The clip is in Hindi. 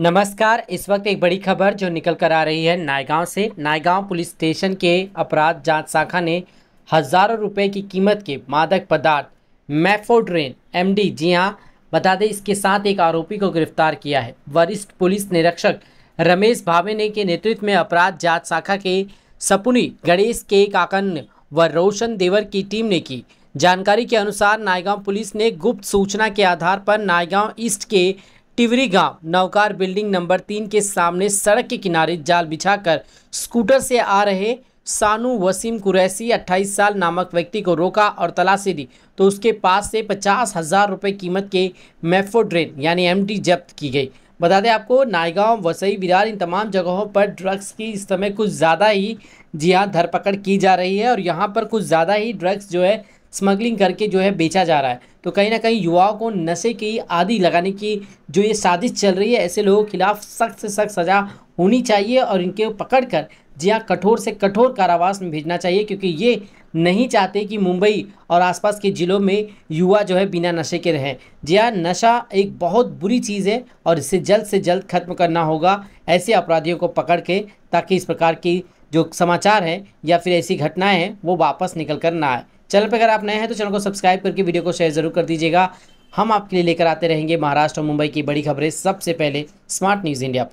नमस्कार इस वक्त एक बड़ी खबर जो निकल कर आ रही है नायगांव से नायगांव पुलिस स्टेशन के अपराध जांच शाखा ने हजारों रुपए की कीमत के मादक पदार्थ मैफोड्रेन एमडी जी हां बता दें इसके साथ एक आरोपी को गिरफ्तार किया है वरिष्ठ पुलिस निरीक्षक रमेश भावे ने के नेतृत्व में अपराध जांच शाखा के सपुनी गणेश के काकन व रोशन देवर की टीम ने की जानकारी के अनुसार नायगांव पुलिस ने गुप्त सूचना के आधार पर नायगांव ईस्ट के टिवरी गांव नवकार बिल्डिंग नंबर तीन के सामने सड़क के किनारे जाल बिछाकर स्कूटर से आ रहे सानू वसीम कुरैसी 28 साल नामक व्यक्ति को रोका और तलाशी दी तो उसके पास से पचास हज़ार रुपये कीमत के मेफोड्रेन यानी एमडी जब्त की गई बता दें आपको नायगांव वसई विरार इन तमाम जगहों पर ड्रग्स की इस समय कुछ ज़्यादा ही जी हाँ धरपकड़ की जा रही है और यहाँ पर कुछ ज़्यादा ही ड्रग्स जो है स्मगलिंग करके जो है बेचा जा रहा है तो कहीं ना कहीं युवाओं को नशे की आदि लगाने की जो ये साजिश चल रही है ऐसे लोगों के खिलाफ सख्त से सख्त सज़ा होनी चाहिए और इनके पकड़ कर जी हाँ कठोर से कठोर कारावास में भेजना चाहिए क्योंकि ये नहीं चाहते कि मुंबई और आसपास के ज़िलों में युवा जो है बिना नशे के रहें जी हाँ नशा एक बहुत बुरी चीज़ है और इसे जल्द से जल्द खत्म करना होगा ऐसे अपराधियों को पकड़ के ताकि इस प्रकार की जो समाचार हैं या फिर ऐसी घटनाएं हैं वो वापस निकल कर ना आए चैनल पर अगर आप नए हैं तो चैनल को सब्सक्राइब करके वीडियो को शेयर जरूर कर दीजिएगा हम आपके लिए लेकर आते रहेंगे महाराष्ट्र और मुंबई की बड़ी खबरें सबसे पहले स्मार्ट न्यूज़ इंडिया